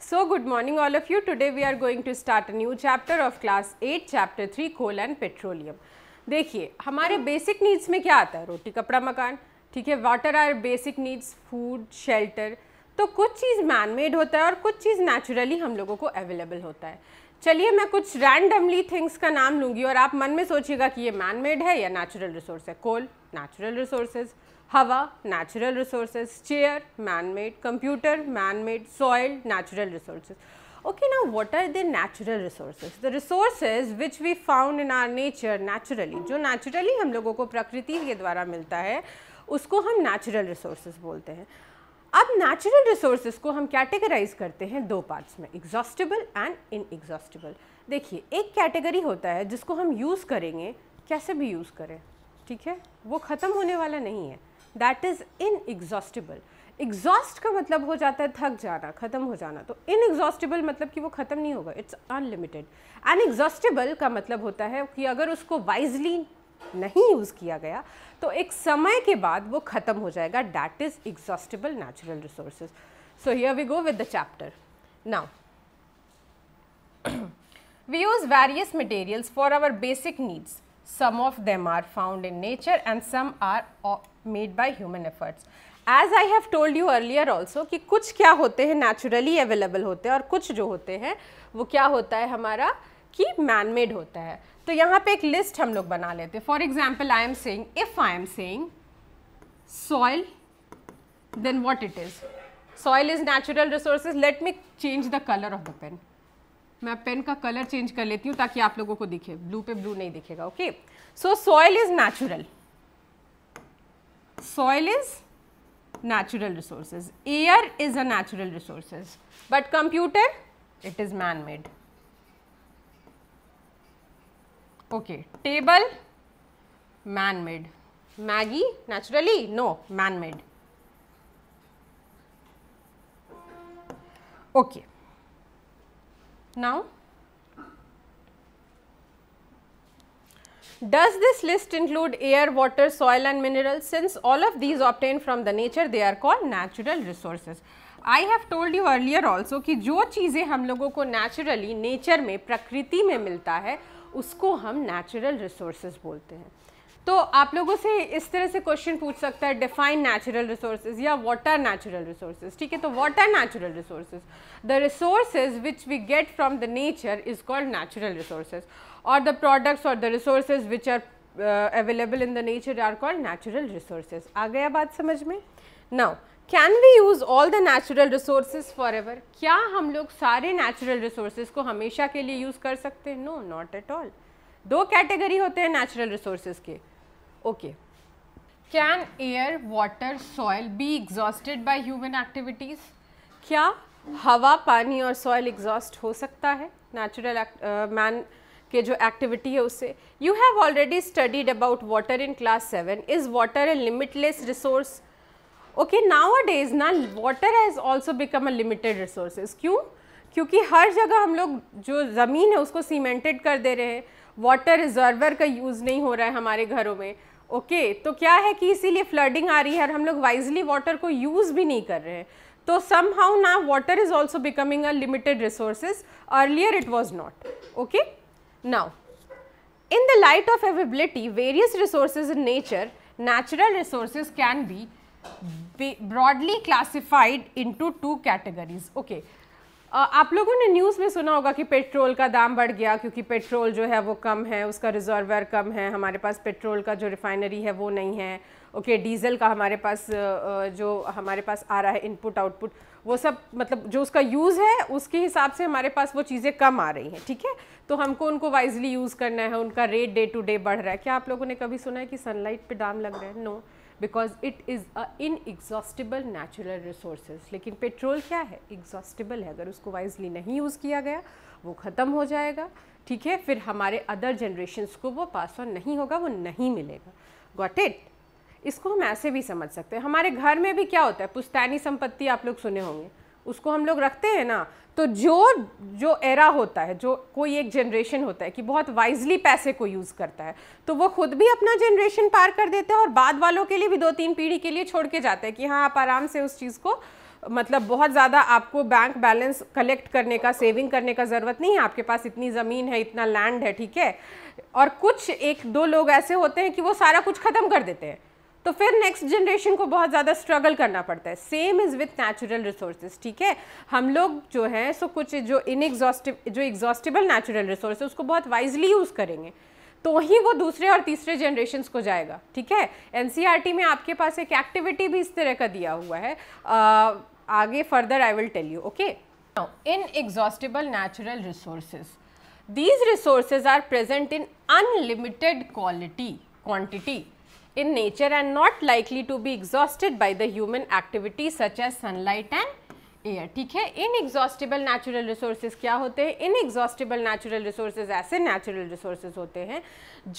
So good morning all of you. Today we are going to start a new chapter of class 8 chapter 3 coal and petroleum. देखिए हमारे basic needs में क्या आता है रोटी कपड़ा मकान ठीक है water are basic needs food shelter तो कुछ चीज़ मैन मेड होता है और कुछ चीज़ नेचुरली हम लोगों को अवेलेबल होता है चलिए मैं कुछ रैंडमली थिंग्स का नाम लूँगी और आप मन में सोचिएगा कि ये मैन मेड है या नेचुरल रिसोर्स है कोल नेचुरल रिसोर्सेज़ हवा natural resource chair man made computer man made soil natural resource okay ना what are the natural resources the resource which we found in our nature naturally जो naturally हम लोगों को प्रकृति के द्वारा मिलता है उसको हम नेचुरल रिसोर्स बोलते हैं अब नेचुरल रिसोर्स को हम कैटेगराइज करते हैं दो पार्ट्स में एग्जॉस्टिबल एंड इन देखिए एक कैटेगरी होता है जिसको हम यूज़ करेंगे कैसे भी यूज़ करें ठीक है वो ख़त्म होने वाला नहीं है दैट इज़ इनएग्जॉस्टिबल एग्जॉस्ट का मतलब हो जाता है थक जाना ख़त्म हो जाना तो इनएग्जॉस्टिबल मतलब कि वो ख़त्म नहीं होगा इट्स अनलिमिटेड अनएग्जॉस्टिबल का मतलब होता है कि अगर उसको वाइजली नहीं यूज़ किया गया तो एक समय के बाद वो ख़त्म हो जाएगा that is exhaustible natural resources so here we go with the chapter now we use various materials for our basic needs some of them are found in nature and some are made by human efforts as I have told you earlier also कि कुछ क्या होते हैं naturally available होते हैं और कुछ जो होते हैं वो क्या होता है हमारा कि मैन मेड होता है तो यहाँ पे एक लिस्ट हम लोग बना लेते हैं for example I am saying if I am saying soil then what it is soil is natural resource let me change the colour of the pen मैं पेन का कलर चेंज कर लेती हूँ ताकि आप लोगों को दिखे ब्लू पे ब्लू नहीं दिखेगा okay so soil is natural soil is natural resources, air is a natural resources, but computer it is man-made. Okay, table man-made, Maggie naturally no man-made. Okay. Now Does this list include air, water, soil and minerals? Since all of these obtained from the nature, they are called natural resources. i have told you earlier also ki jo cheeze hum logo ko naturally nature mein prakriti mein milta hai usko hum natural resources bolte hain तो आप लोगों से इस तरह से question पूछ सकता है डिफाइन नेचुरल रिसोर्सेज या वाटर नेचुरल रिसोर्सेज ठीक है तो water natural resources the resources which we get from the nature is called natural resources or the products or the resources which are uh, available in the nature are called natural resources. आ गया बात समझ में Now, can we use all the natural resources forever क्या हम लोग सारे natural resources को हमेशा के लिए यूज़ कर सकते हैं नो नॉट एट ऑल दो कैटेगरी होते हैं नेचुरल रिसोर्सेज के okay can air water soil be exhausted by human activities क्या हवा पानी और सॉयल एग्जॉस्ट हो सकता है नेचुरल मैन uh, के जो एक्टिविटी है उससे you have already studied about water in class seven is water a limitless resource okay now nowadays ना water has also become a limited resources क्यों क्योंकि हर जगह हम लोग जो ज़मीन है उसको सीमेंटेड कर दे रहे हैं वाटर रिजर्वर का यूज़ नहीं हो रहा है हमारे घरों में ओके okay, तो क्या है कि इसीलिए फ्लडिंग आ रही है और हम लोग वाइजली वाटर को यूज़ भी नहीं कर रहे हैं तो सम हाउ ना water is also becoming a limited resources earlier it was not okay Now, in the light of availability, various resources in nature, natural resources can be, be broadly classified into two categories. Okay. Uh, आप लोगों ने news में सुना होगा कि petrol का दाम बढ़ गया क्योंकि पेट्रोल जो है वो कम है उसका रिजर्वर कम है हमारे पास पेट्रोल का जो रिफाइनरी है वो नहीं है ओके okay, डीजल का हमारे पास जो हमारे पास आ रहा है इनपुट आउटपुट वो सब मतलब जो उसका यूज़ है उसके हिसाब से हमारे पास वो चीज़ें कम आ रही हैं ठीक है तो हमको उनको वाइजली यूज़ करना है उनका रेट डे टू डे बढ़ रहा है क्या आप लोगों ने कभी सुना है कि सनलाइट पे दाम लग रहा है no because it is a inexhaustible natural resources लेकिन पेट्रोल क्या है एग्जॉस्टिबल है अगर उसको वाइजली नहीं यूज़ किया गया वो ख़त्म हो जाएगा ठीक है फिर हमारे अदर जनरेशन को वो पास ऑन नहीं होगा वो नहीं मिलेगा गॉट इट इसको हम ऐसे भी समझ सकते हैं हमारे घर में भी क्या होता है पुस्तैनी संपत्ति आप लोग सुने होंगे उसको हम लोग रखते हैं ना तो जो जो एरा होता है जो कोई एक जनरेशन होता है कि बहुत वाइजली पैसे को यूज़ करता है तो वो खुद भी अपना जनरेशन पार कर देता है और बाद वालों के लिए भी दो तीन पीढ़ी के लिए छोड़ के जाता है कि हाँ आप आराम से उस चीज़ को मतलब बहुत ज़्यादा आपको बैंक बैलेंस कलेक्ट करने का सेविंग करने का ज़रूरत नहीं है आपके पास इतनी ज़मीन है इतना लैंड है ठीक है और कुछ एक दो लोग ऐसे होते हैं कि वो सारा कुछ ख़त्म कर देते हैं तो फिर नेक्स्ट जनरेशन को बहुत ज़्यादा स्ट्रगल करना पड़ता है same is with natural resources ठीक है हम लोग जो है सो कुछ जो इनएग्जॉस्टिव जो एग्जॉस्टिबल नेचुरल रिसोर्स उसको बहुत वाइजली यूज़ करेंगे तो ही वो दूसरे और तीसरे जनरेशन को जाएगा ठीक है एन e में आपके पास एक एक्टिविटी भी इस तरह का दिया हुआ है आ, आगे further I will tell you okay inexhaustible natural resources these resources are present in unlimited quality quantity in nature and not likely to be exhausted by the human activity such as sunlight and air ठीक है inexhaustible natural resources क्या होते हैं inexhaustible natural resources ऐसे natural resources होते हैं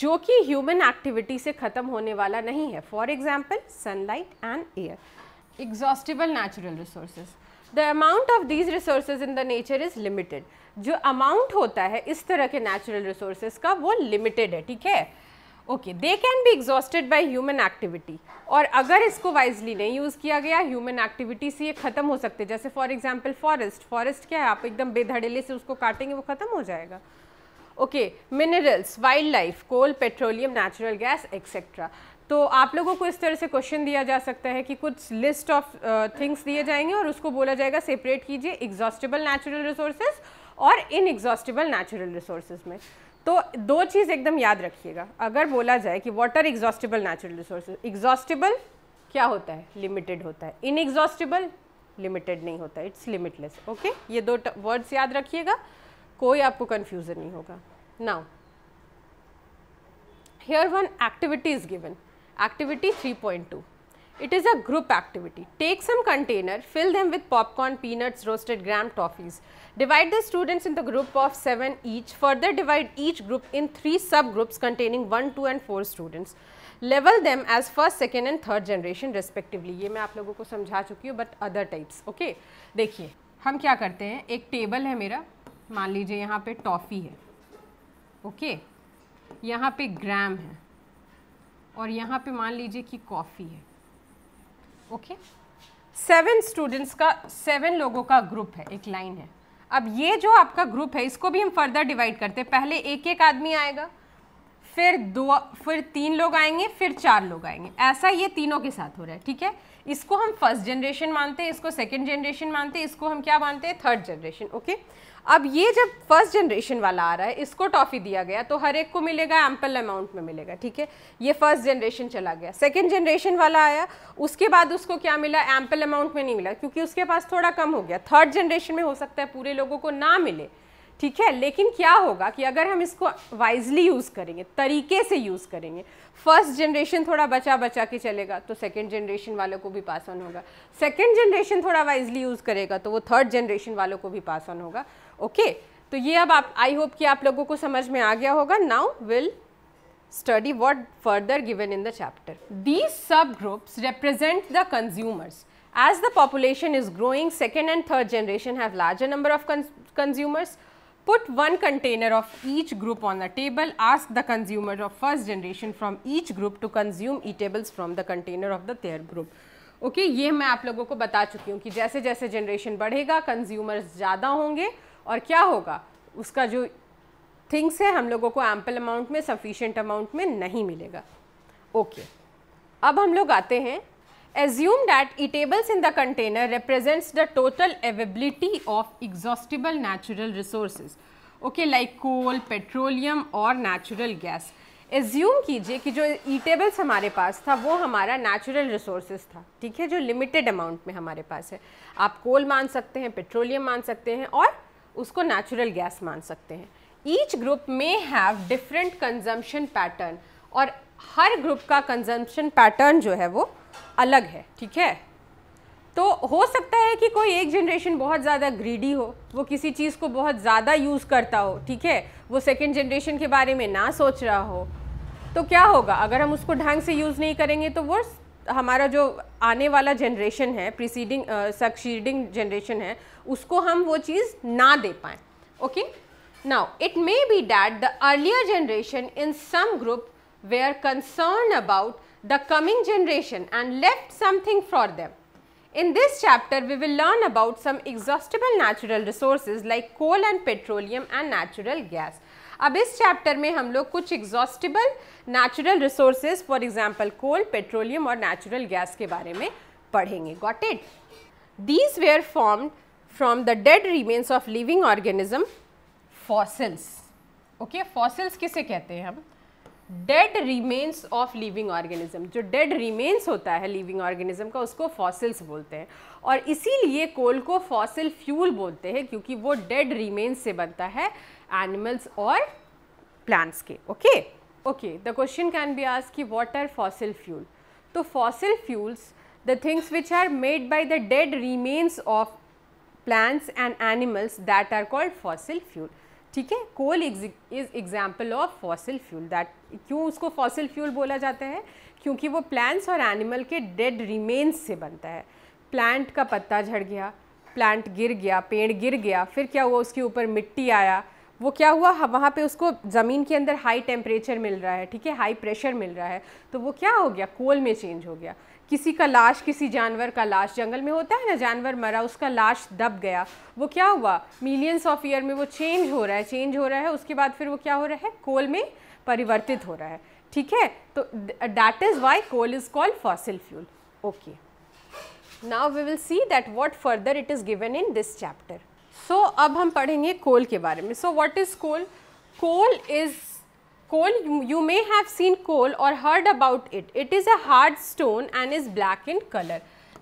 जो कि ह्यूमन एक्टिविटी से ख़त्म होने वाला नहीं है for example sunlight and air exhaustible natural resources the amount of these resource in the nature is limited जो अमाउंट होता है इस तरह के नेचुरल रिसोर्सेज का वो लिमिटेड है ठीक है okay they can be exhausted by human activity और अगर इसको वाइजली नहीं यूज़ किया गया ह्यूमन एक्टिविटी से ये ख़त्म हो सकते हैं जैसे फॉर एग्जांपल फॉरेस्ट फॉरेस्ट क्या है आप एकदम बेधड़ेले से उसको काटेंगे वो ख़त्म हो जाएगा okay minerals wild life coal petroleum natural gas etcetera तो आप लोगों को इस तरह से क्वेश्चन दिया जा सकता है कि कुछ लिस्ट ऑफ थिंग्स दिए जाएंगे और उसको बोला जाएगा सेपरेट कीजिए एग्जॉस्टेबल नेचुरल रिसोर्सेज और एग्जॉस्टेबल नेचुरल रिसोर्सेज में तो दो चीज़ एकदम याद रखिएगा अगर बोला जाए कि water exhaustible natural resource exhaustible क्या होता है लिमिटेड होता है इनएग्जॉस्टिबल लिमिटेड नहीं होता इट्स लिमिटलेस ओके ये दो वर्ड्स याद रखिएगा कोई आपको कन्फ्यूज़न नहीं होगा now here one given activity three point 3.2 It is a group activity. Take some container, fill them with popcorn, peanuts, roasted gram, toffees. Divide the students into group of 7 each. Further divide each group in 3 subgroups containing 1, 2 and 4 students. Level them as first, second and third generation respectively. ये मैं आप लोगों को समझा चुकी हूँ but other types. Okay? देखिए हम क्या करते हैं एक टेबल है मेरा मान लीजिए यहाँ पे टॉफ़ी है ओके okay? यहाँ पे ग्राम है और यहाँ पे मान लीजिए कि कॉफ़ी है ओके सेवन स्टूडेंट्स का सेवन लोगों का ग्रुप है एक लाइन है अब ये जो आपका ग्रुप है इसको भी हम फर्दर डिवाइड करते हैं पहले एक एक आदमी आएगा फिर दो फिर तीन लोग आएंगे फिर चार लोग आएंगे ऐसा ये तीनों के साथ हो रहा है ठीक है इसको हम फर्स्ट जनरेशन मानते हैं इसको सेकेंड जनरेशन मानते हैं इसको हम क्या मानते हैं थर्ड जनरेशन ओके अब ये जब फर्स्ट जनरेशन वाला आ रहा है इसको टॉफ़ी दिया गया तो हर एक को मिलेगा एम्पल अमाउंट में मिलेगा ठीक है ये फर्स्ट जनरेशन चला गया सेकेंड जनरेशन वाला आया उसके बाद उसको क्या मिला एम्पल अमाउंट में नहीं मिला क्योंकि उसके पास थोड़ा कम हो गया थर्ड जनरेशन में हो सकता है पूरे लोगों को ना मिले ठीक है लेकिन क्या होगा कि अगर हम इसको वाइजली यूज़ करेंगे तरीके से यूज़ करेंगे फर्स्ट जनरेशन थोड़ा बचा बचा के चलेगा तो सेकंड जनरेशन वालों को भी पास ऑन होगा सेकंड जनरेशन थोड़ा वाइजली यूज़ करेगा तो वो थर्ड जनरेशन वालों को भी पास ऑन होगा ओके okay? तो ये अब आप आई होप कि आप लोगों को समझ में आ गया होगा now will study what further given in the chapter these subgroups represent the consumers as the population is growing second and third generation have larger number of consumers Put one container of each group on the table. Ask the consumer of first generation from each group to consume eatables from the container of the their group. Okay okay, ये मैं आप लोगों को बता चुकी हूँ कि जैसे जैसे जनरेशन बढ़ेगा कंज्यूमर्स ज़्यादा होंगे और क्या होगा उसका जो थिंग्स है हम लोगों को एम्पल अमाउंट में सफिशेंट अमाउंट में नहीं मिलेगा ओके okay. अब हम लोग आते हैं Assume that E tables in the container represents the total availability of exhaustible natural resources. Okay, like coal, petroleum or natural gas. Assume कीजिए कि जो ईटेबल्स हमारे पास था वो हमारा natural resources था ठीक है जो limited amount में हमारे पास है आप coal मान सकते हैं petroleum मान सकते हैं और उसको natural gas मान सकते हैं each group may have different consumption pattern और हर ग्रुप का कंजम्पशन पैटर्न जो है वो अलग है ठीक है तो हो सकता है कि कोई एक जनरेशन बहुत ज़्यादा ग्रीडी हो वो किसी चीज़ को बहुत ज़्यादा यूज़ करता हो ठीक है वो सेकेंड जनरेशन के बारे में ना सोच रहा हो तो क्या होगा अगर हम उसको ढंग से यूज़ नहीं करेंगे तो वो हमारा जो आने वाला जनरेशन है प्रिसीडिंग सक्सीडिंग जनरेशन है उसको हम वो चीज़ ना दे पाएँ okay now it may be that the earlier generation in some group were concerned about the coming generation and left something for them. In this chapter, we will learn about some exhaustible natural resources like coal and petroleum and natural gas. अब इस chapter में हम लोग कुछ exhaustible natural resources for example coal petroleum और natural gas के बारे में पढ़ेंगे got it these were formed from the dead remains of living organism fossils okay fossils किसे कहते हैं हम dead remains of living organism जो डेड रिमेन्स होता है लिविंग ऑर्गेनिज्म का उसको फॉसिल्स बोलते हैं और इसीलिए कोल को फॉसिल फ्यूल बोलते हैं क्योंकि वो डेड रिमेन्स से बनता है एनिमल्स और प्लांट्स के okay okay the question can be आज कि वॉट आर फॉसिल फ्यूल तो fossil fuels the things which are made by the dead remains of plants and animals that are called fossil fuel ठीक है coal is example of fossil fuel that क्यों उसको fossil fuel बोला जाता है क्योंकि वो प्लांट्स और एनिमल के डेड रिमेन्स से बनता है प्लांट का पत्ता झड़ गया प्लांट गिर गया पेड़ गिर गया फिर क्या हुआ उसके ऊपर मिट्टी आया वो क्या हुआ हाँ, वहाँ पे उसको ज़मीन के अंदर हाई टेम्परेचर मिल रहा है ठीक है हाई प्रेशर मिल रहा है तो वो क्या हो गया कोल में चेंज हो गया किसी का लाश किसी जानवर का लाश जंगल में होता है ना जानवर मरा उसका लाश दब गया वो क्या हुआ मिलियंस ऑफ ईयर में वो चेंज हो रहा है चेंज हो रहा है उसके बाद फिर वो क्या हो रहा है कोल में परिवर्तित हो रहा है ठीक है तो that is why coal is called fossil fuel okay now we will see that what further it is given in this chapter so अब हम पढ़ेंगे कोल के बारे में so what is coal coal is Coal, you, may may have seen coal or heard about it. It is a hard stone and is black in color.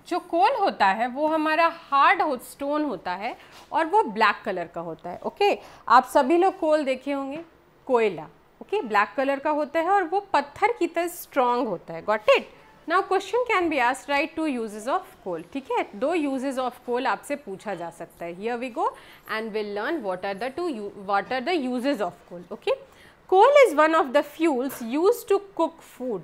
जो कोल होता है वो हमारा हार्ड हो स्टोन होता है और वो ब्लैक कलर का होता है ओके आप सभी लोग कोल देखे होंगे कोयला ओके ब्लैक कलर का होता है और वो पत्थर की तरह स्ट्रांग होता है got it now question can be asked write two uses of coal ठीक है दो यूजेज ऑफ कोल आपसे पूछा जा सकता है here we go and will learn what are the two what are the uses of coal okay coal is one of the fuels used to cook food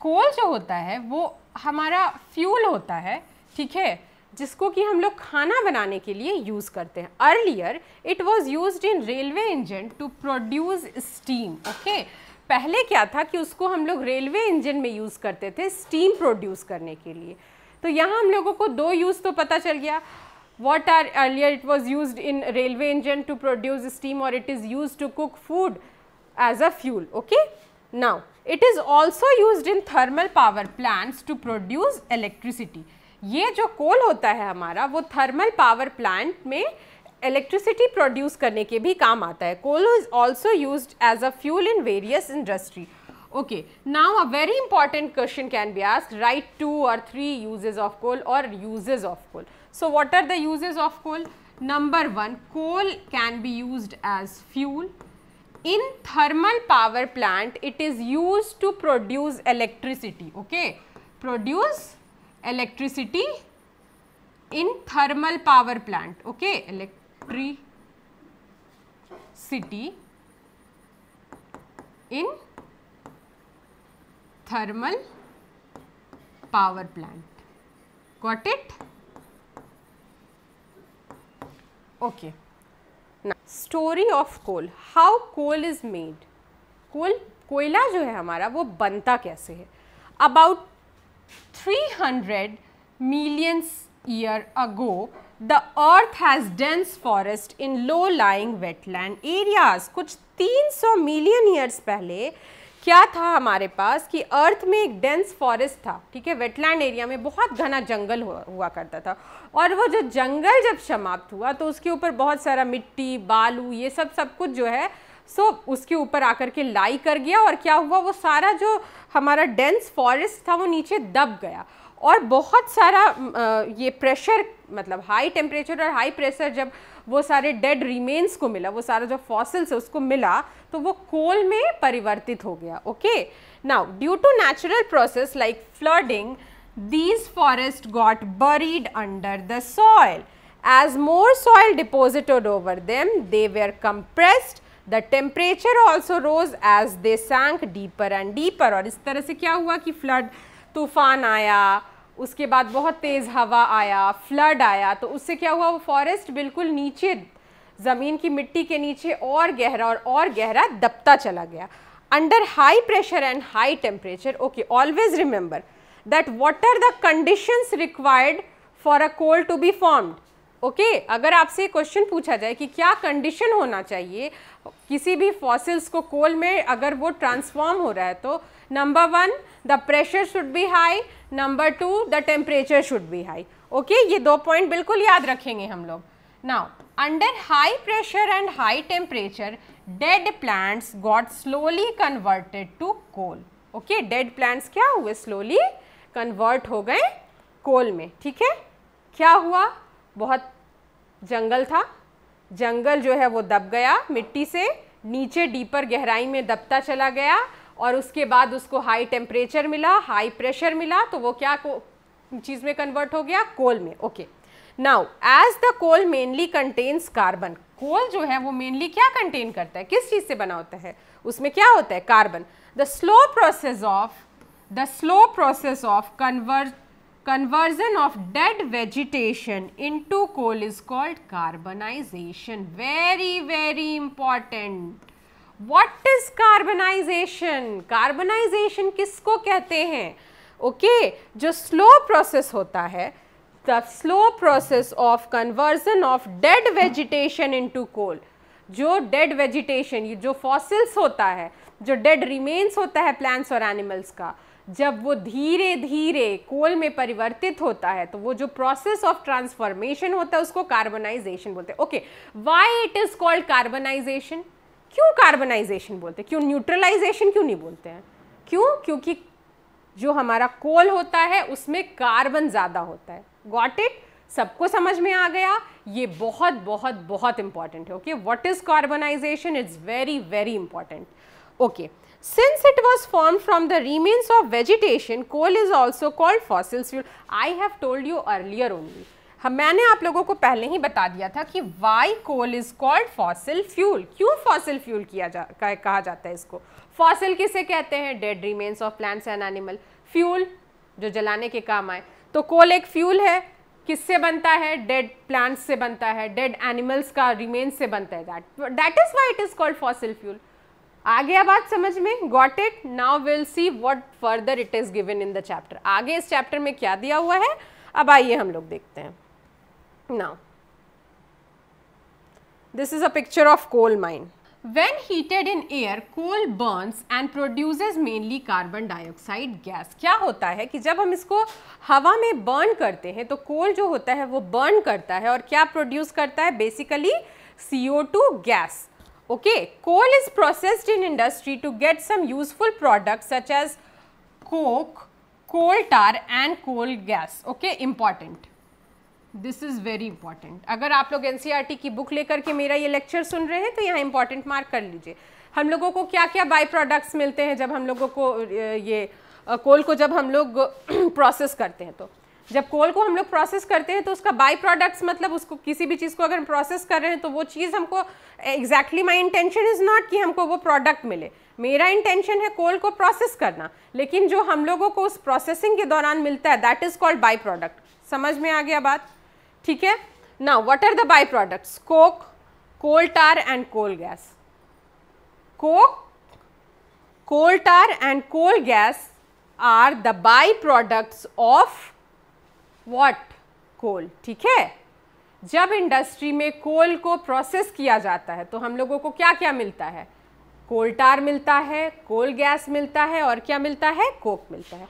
coal जो होता है वो हमारा फ्यूल होता है ठीक है जिसको कि हम लोग खाना बनाने के लिए यूज़ करते हैं earlier it was used in railway engine to produce steam okay पहले क्या था कि उसको हम लोग रेलवे इंजन में यूज़ करते थे स्टीम प्रोड्यूस करने के लिए तो यहाँ हम लोगों को दो यूज़ तो पता चल गया what are earlier it was used in railway engine to produce steam और it is used to cook food as a fuel. Okay? Now, it is also used in thermal power plants to produce electricity. ये जो कोल होता है हमारा वो thermal power plant में electricity produce करने के भी काम आता है coal is also use as a fuel in various industry okay now a very important question can be asked write two और थ्री यूजेज ऑफ कोल और uses of coal so what are the uses of coal number one coal can be used as fuel in thermal power plant it is used to produce electricity okay produce electricity in thermal power plant okay electricity in thermal power plant got it okay story of coal how coal is made coal कोयला जो है हमारा वो बनता कैसे है about 300 millions year ago the earth has dense forest in low lying wetland areas कुछ 300 million years पहले क्या था हमारे पास कि अर्थ में एक डेंस फॉरेस्ट था ठीक है वेटलैंड एरिया में बहुत घना जंगल हुआ करता था और वो जो जंगल जब समाप्त हुआ तो उसके ऊपर बहुत सारा मिट्टी बालू ये सब सब कुछ जो है सो उसके ऊपर आकर के लाई कर गया और क्या हुआ वो सारा जो हमारा डेंस फॉरेस्ट था वो नीचे दब गया और बहुत सारा ये प्रेशर मतलब हाई टेम्परेचर और हाई प्रेशर जब वो सारे डेड रिमेन्स को मिला वो सारा जो फॉसिल्स है उसको मिला तो वो कोल में परिवर्तित हो गया okay now due to natural process like flooding these forest got buried under the soil as more soil deposited over them they were compressed the temperature also rose as they sank deeper and deeper और इस तरह से क्या हुआ कि flood तूफान आया उसके बाद बहुत तेज़ हवा आया फ्लड आया तो उससे क्या हुआ वो फॉरेस्ट बिल्कुल नीचे ज़मीन की मिट्टी के नीचे और गहरा और और गहरा दबता चला गया under high pressure and high temperature okay always remember that what are the conditions required for a coal to be formed okay okay, अगर आपसे क्वेश्चन पूछा जाए कि क्या कंडीशन होना चाहिए किसी भी फॉसिल्स को कोल में अगर वो ट्रांसफॉर्म हो रहा है तो number one the pressure should be high number two the temperature should be high okay ये दो पॉइंट बिल्कुल याद रखेंगे हम लोग now under high pressure and high temperature dead plants got slowly converted to coal okay dead plants क्या हुए slowly convert हो गए कोल में ठीक है क्या हुआ बहुत जंगल था जंगल जो है वो दब गया मिट्टी से नीचे डीपर गहराई में दबता चला गया और उसके बाद उसको हाई टेम्परेचर मिला हाई प्रेशर मिला तो वो क्या चीज़ में कन्वर्ट हो गया कोल में okay now as the coal mainly contains carbon coal जो है वो मेनली क्या कंटेन करता है किस चीज़ से बना होता है उसमें क्या होता है carbon the slow process of the slow process of convert conversion of dead vegetation into coal is called carbonization very very important what is carbonization carbonization किसको कहते हैं ओके okay, जो स्लो प्रोसेस होता है the slow process of conversion of dead vegetation into coal जो dead vegetation जो fossils होता है जो डेड रिमेन्स होता है प्लांट्स और एनिमल्स का जब वो धीरे धीरे कोल में परिवर्तित होता है तो वो जो प्रोसेस ऑफ ट्रांसफॉर्मेशन होता है उसको कार्बनाइजेशन बोलते हैं okay why it is called carbonization क्यों कार्बनाइजेशन बोलते हैं क्यों न्यूट्रलाइजेशन क्यों नहीं बोलते हैं क्यों क्योंकि जो हमारा कोल होता है उसमें कार्बन ज़्यादा होता है गॉट इट सबको समझ में आ गया ये बहुत बहुत बहुत इंपॉर्टेंट है okay what is carbonization it's very very important okay Since it was formed from the remains of vegetation, coal is also called fossil fuel. I have told you earlier only. हम हाँ, मैंने आप लोगों को पहले ही बता दिया था कि why coal is called fossil fuel क्यों फॉसिल फ्यूल किया जा कहा जाता है इसको फॉसिल किसे कहते हैं dead remains of plants and animal fuel जो जलाने के काम आए तो कोल एक फ्यूल है किससे बनता है डेड प्लांट्स से बनता है डेड एनिमल्स का रिमेन्स से बनता है that that is why it is called fossil fuel आ गया बात समझ में got it now will see what further it is given in the chapter आगे इस चैप्टर में क्या दिया हुआ है अब आइए हम लोग देखते हैं now this is a picture of coal mined when heated in air coal burns and produce mainly carbon dioxide gas क्या होता है कि जब हम इसको हवा में बर्न करते हैं तो कोल जो होता है वो बर्न करता है और क्या प्रोड्यूस करता है basically C O two gas Okay, coal is processed in industry to get some useful products such as coke, coal tar and coal gas. Okay, important. This is very important अगर आप लोग N e की book लेकर के मेरा ये lecture सुन रहे हैं तो यहाँ इंपॉर्टेंट मार्क कर लीजिए हम लोगों को क्या क्या बाई प्रोडक्ट्स मिलते हैं जब हम लोगों को ये कोल को जब हम लोग प्रोसेस करते हैं तो जब कोल को हम लोग प्रोसेस करते हैं तो उसका बाई प्रोडक्ट्स मतलब उसको किसी भी चीज़ को अगर हम प्रोसेस कर रहे हैं तो वो चीज़ हमको exactly my intention is not कि हमको वो प्रोडक्ट मिले मेरा इंटेंशन है कोल को प्रोसेस करना लेकिन जो हम लोगों को उस प्रोसेसिंग के दौरान मिलता है that is called by product समझ में आ गया बात ठीक है ना what are the by products coke coal tar and coal gas coke coal tar and coal gas are the by products of what coal ठीक है जब इंडस्ट्री में कोल को प्रोसेस किया जाता है तो हम लोगों को क्या क्या मिलता है कोल टार मिलता है कोल गैस मिलता है और क्या मिलता है कोक मिलता है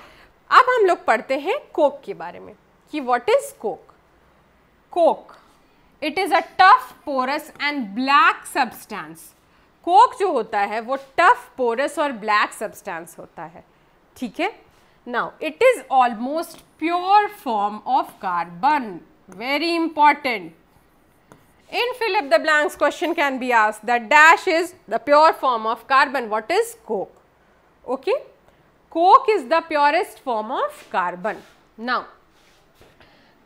अब हम लोग पढ़ते हैं कोक के बारे में कि what is coke coke it is a tough porous and black substance coke जो होता है वो टफ पोरस और ब्लैक सब्सटेंस होता है ठीक है Now, it is almost pure form of carbon, very important. In Philip the blanks question can be asked that dash is the pure form of carbon, what is coke? Okay. Coke is the purest form of carbon. Now,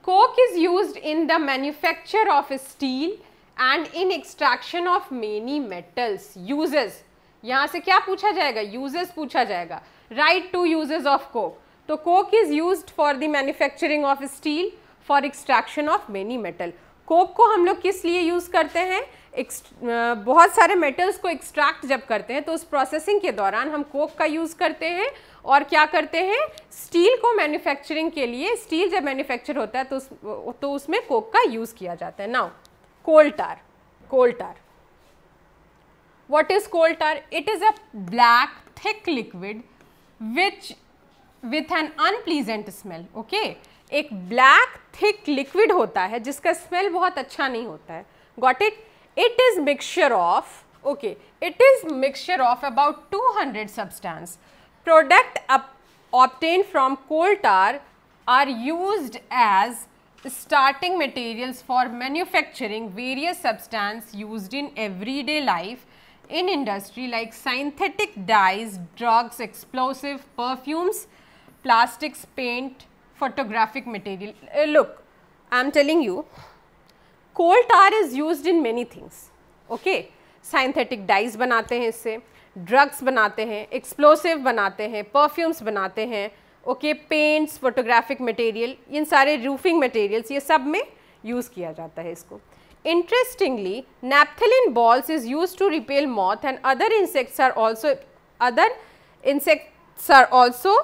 coke is used in the manufacture of steel and in extraction of many metals, uses. यहाँ से क्या पूछा जाएगा? Uses पूछा जाएगा. Write two uses of coke तो coke is use for the manufacturing of steel for extraction of many metal coke को हम लोग किस लिए यूज़ करते हैं बहुत सारे मेटल्स को एक्सट्रैक्ट जब करते हैं तो उस प्रोसेसिंग के दौरान हम कोक का यूज़ करते हैं और क्या करते हैं स्टील को मैन्युफैक्चरिंग के लिए स्टील जब मैन्युफैक्चर होता है तो उस तो उसमें कोक का यूज़ किया जाता है now coal tar coal tar coal is coal tar it is a black thick liquid which with an unpleasant smell okay एक ब्लैक थिक लिक्विड होता है जिसका स्मेल बहुत अच्छा नहीं होता है got it it is mixture of okay it is mixture of about 200 substance product obtained from coal tar are used as materials for manufacturing various substance used in every day life in industry like synthetic dyes, drugs, explosive, perfumes, plastics, paint, photographic material. Uh, look, I am telling you, coal tar is used in many things, okay. Synthetic dyes banate hain isse drugs banate hain explosive banate hain perfumes banate hain okay paints photographic material इन सारे roofing materials ये सब में use किया जाता है इसको Interestingly, naphthalene balls is used to repel moth and other insects are also other insects are also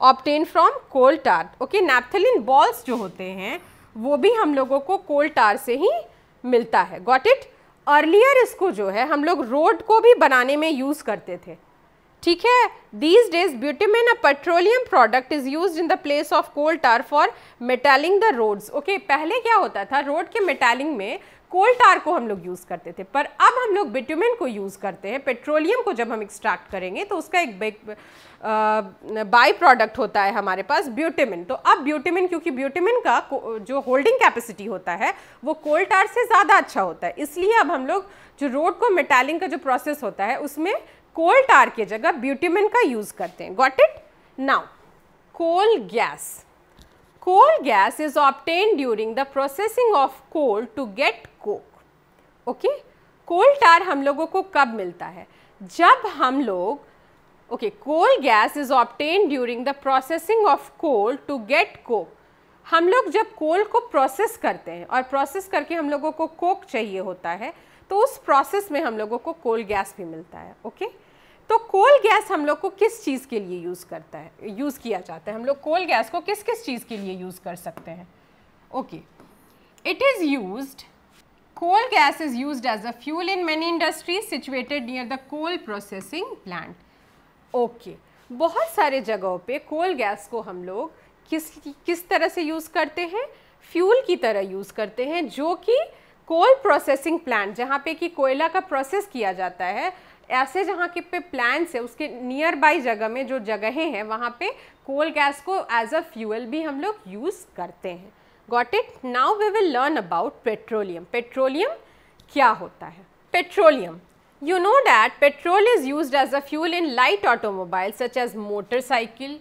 obtained from coal tar. Okay, naphthalene balls जो होते हैं वो भी हम लोगों को coal tar से ही मिलता है got it earlier इसको जो है हम लोग road को भी बनाने में use करते थे ठीक है these days bitumen a petroleum product is used in the place of coal tar for metalling the roads okay पहले क्या होता था रोड के मेटेलिंग में कोल टार को हम लोग यूज़ करते थे पर अब हम लोग बिट्यूमेन को यूज़ करते हैं पेट्रोलियम को जब हम एक्सट्रैक्ट करेंगे तो उसका एक बाई प्रोडक्ट होता है हमारे पास ब्यूटेमिन तो अब ब्यूटेमिन क्योंकि ब्यूटेमिन का जो होल्डिंग कैपेसिटी होता है वो कोल टार से ज़्यादा अच्छा होता है इसलिए अब हम लोग जो रोड को मेटालिंग का जो प्रोसेस होता है उसमें कोल टार के जगह ब्यूटीमिन का यूज करते हैं got it now coal gas coal gas is obtained during the processing of coal to get coke okay coal tar हम लोगों को कब मिलता है जब हम लोग okay coal gas is obtained during the processing of coal to get coke हम लोग जब कोल को प्रोसेस करते हैं और प्रोसेस करके हम लोगों को कोक चाहिए होता है तो उस प्रोसेस में हम लोगों को कोल गैस भी मिलता है ओके तो कोल गैस हम लोग को किस चीज़ के लिए यूज़ करता है यूज़ किया जाता है हम लोग कोल गैस को किस किस चीज़ के लिए यूज़ कर सकते हैं okay it is used coal gas is use as a fuel in many industries situated near the coal processing plant okay बहुत सारे जगहों पे कोल गैस को हम लोग किस किस तरह से यूज़ करते हैं फ्यूल की तरह यूज़ करते हैं जो कि कोल प्रोसेसिंग प्लांट जहाँ पे कि कोयला का प्रोसेस किया जाता है ऐसे जहाँ के पे प्लांट्स है उसके नियर बाई जगह में जो जगहें हैं वहाँ पे कोल गैस को एज अ फ्यूल भी हम लोग यूज़ करते हैं got it now we will learn about petroleum petroleum क्या होता है petroleum you know that petrol is use as a fuel in light automobile such as motorcycle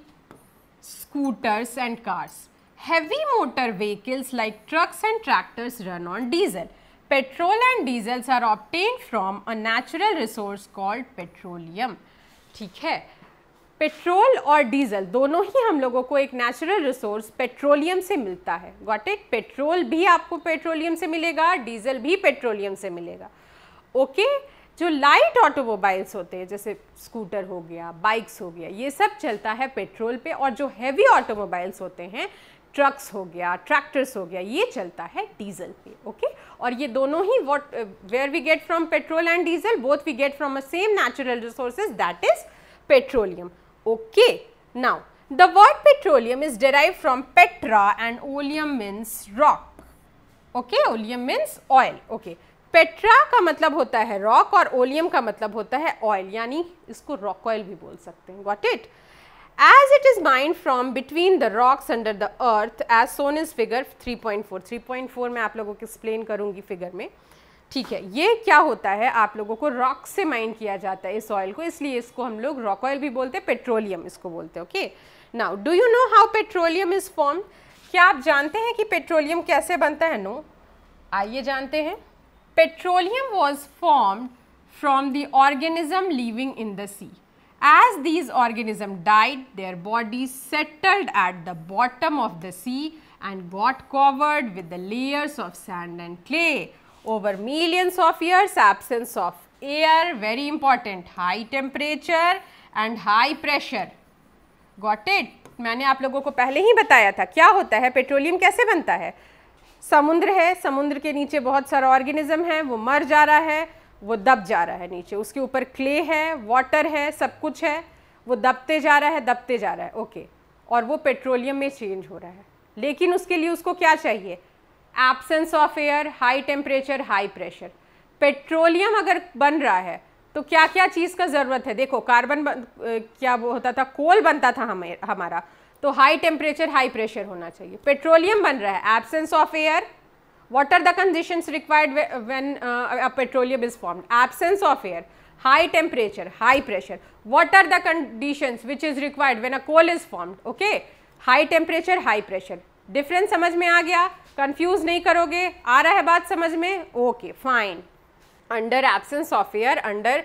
scooters and cars heavy motor vehicles like trucks and tractors run on diesel. Petrol and diesels are obtained from a natural resource called petroleum. ठीक है petrol और diesel दोनों ही हम लोगों को एक natural resource petroleum से मिलता है गॉट इट पेट्रोल भी आपको पेट्रोलियम से मिलेगा डीजल भी पेट्रोलियम से मिलेगा ओके okay? जो लाइट ऑटोमोबाइल्स होते हैं जैसे स्कूटर हो गया बाइक्स हो गया ये सब चलता है पेट्रोल पे और जो हैवी ऑटोमोबाइल्स होते हैं ट्रक्स हो गया ट्रैक्टर्स हो गया ये चलता है डीजल पे ओके और ये दोनों ही what where we get from petrol and diesel both we get from a same natural resources that is petroleum okay now the word petroleum is derive from petra and oleum means rock okay oleum means oil okay petra का मतलब होता है rock और oleum का मतलब होता है oil यानी इसको रॉक ऑयल भी बोल सकते हैं got it as it is mined from between the rocks under the earth as shown is figure 3.4 3.4 मैं आप लोगों को एक्सप्लेन करूंगी फिगर में ठीक है ये क्या होता है आप लोगों को रॉक से माइन किया जाता है इस ऑयल को इसलिए इसको हम लोग रॉक ऑयल भी बोलते हैं पेट्रोलियम इसको बोलते हैं okay now do you know how petroleum is form क्या आप जानते हैं कि पेट्रोलियम कैसे बनता है नो no? आइए जानते हैं petroleum was formed from the organism living in the sea As these organisms died, their bodies settled at the bottom of the sea and got covered with the layers of sand and clay. Over millions of years, absence of air, very important, high temperature and high pressure. Got it? मैंने आप लोगों को पहले ही बताया था क्या होता है पेट्रोलियम कैसे बनता है समुद्र है समुद्र के नीचे बहुत सारा ऑर्गेनिज्म है वो मर जा रहा है वो दब जा रहा है नीचे उसके ऊपर क्ले है वाटर है सब कुछ है वो दबते जा रहा है दबते जा रहा है ओके और वो पेट्रोलियम में चेंज हो रहा है लेकिन उसके लिए उसको क्या चाहिए absence of air high temperature high pressure petroleum अगर बन रहा है तो क्या क्या चीज़ का ज़रूरत है देखो कार्बन बन, क्या वो होता था कोल बनता था हमें हमारा तो हाई टेम्परेचर हाई प्रेशर होना चाहिए पेट्रोलियम बन रहा है absence of air What are the conditions required when uh, a petroleum is formed? Absence of air, high temperature, high pressure. What are the conditions which is required when a coal is formed? Okay, high temperature, high pressure. Difference समझ में आ गया confuse नहीं करोगे आ रहा है बात समझ में Okay, fine. Under absence of air, under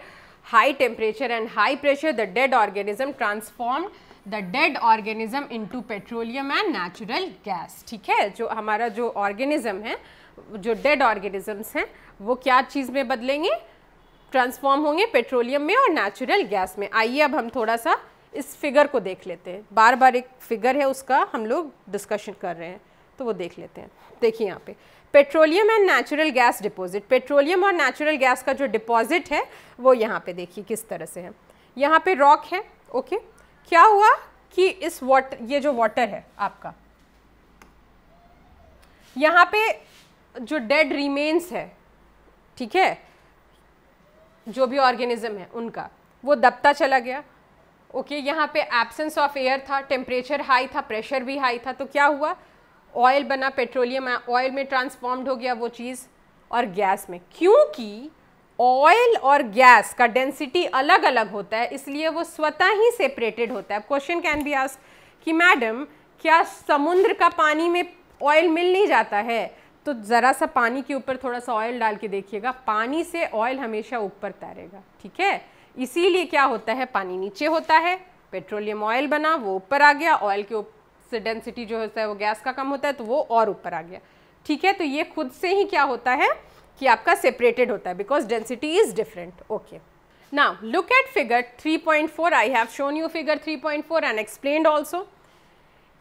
high temperature and high pressure the dead organism transformed the dead organism to petroleum and natural gas ठीक है जो हमारा जो ऑर्गेनिज्म है जो डेड ऑर्गेनिजम्स हैं वो क्या चीज़ में बदलेंगे ट्रांसफॉर्म होंगे पेट्रोलियम में और नेचुरल गैस में आइए अब हम थोड़ा सा इस फिगर को देख लेते हैं बार बार एक फिगर है उसका हम लोग डिस्कशन कर रहे हैं तो वो देख लेते हैं देखिए यहाँ पे petroleum and natural gas deposit petroleum और नेचुरल गैस का जो डिपॉजिट है वो यहाँ पे देखिए किस तरह से है यहाँ पे रॉक है ओके okay? क्या हुआ कि इस वाटर ये जो वाटर है आपका यहां पे जो डेड रिमेन्स है ठीक है जो भी ऑर्गेनिज्म है उनका वो दबता चला गया ओके okay, यहाँ पे एब्सेंस ऑफ एयर था टेम्परेचर हाई था प्रेशर भी हाई था तो क्या हुआ ऑयल बना पेट्रोलियम ऑयल में ट्रांसफॉर्म्ड हो गया वो चीज़ और गैस में क्योंकि ऑयल और गैस का डेंसिटी अलग अलग होता है इसलिए वो स्वतः ही सेपरेटेड होता है क्वेश्चन कैन बी आस्क कि मैडम क्या समुद्र का पानी में ऑयल मिल नहीं जाता है तो ज़रा सा पानी के ऊपर थोड़ा सा ऑयल डाल के देखिएगा पानी से ऑयल हमेशा ऊपर तैरेगा ठीक है इसीलिए क्या होता है पानी नीचे होता है पेट्रोलियम ऑयल बना वो ऊपर आ गया ऑयल के से डेंसिटी जो होता है वो गैस का कम होता है तो वो और ऊपर आ गया ठीक है तो ये खुद से ही क्या होता है कि आपका सेपरेटेड होता है because density is different okay now look at figure 3.4 point four I have shown you figure 3.4 point four and explain also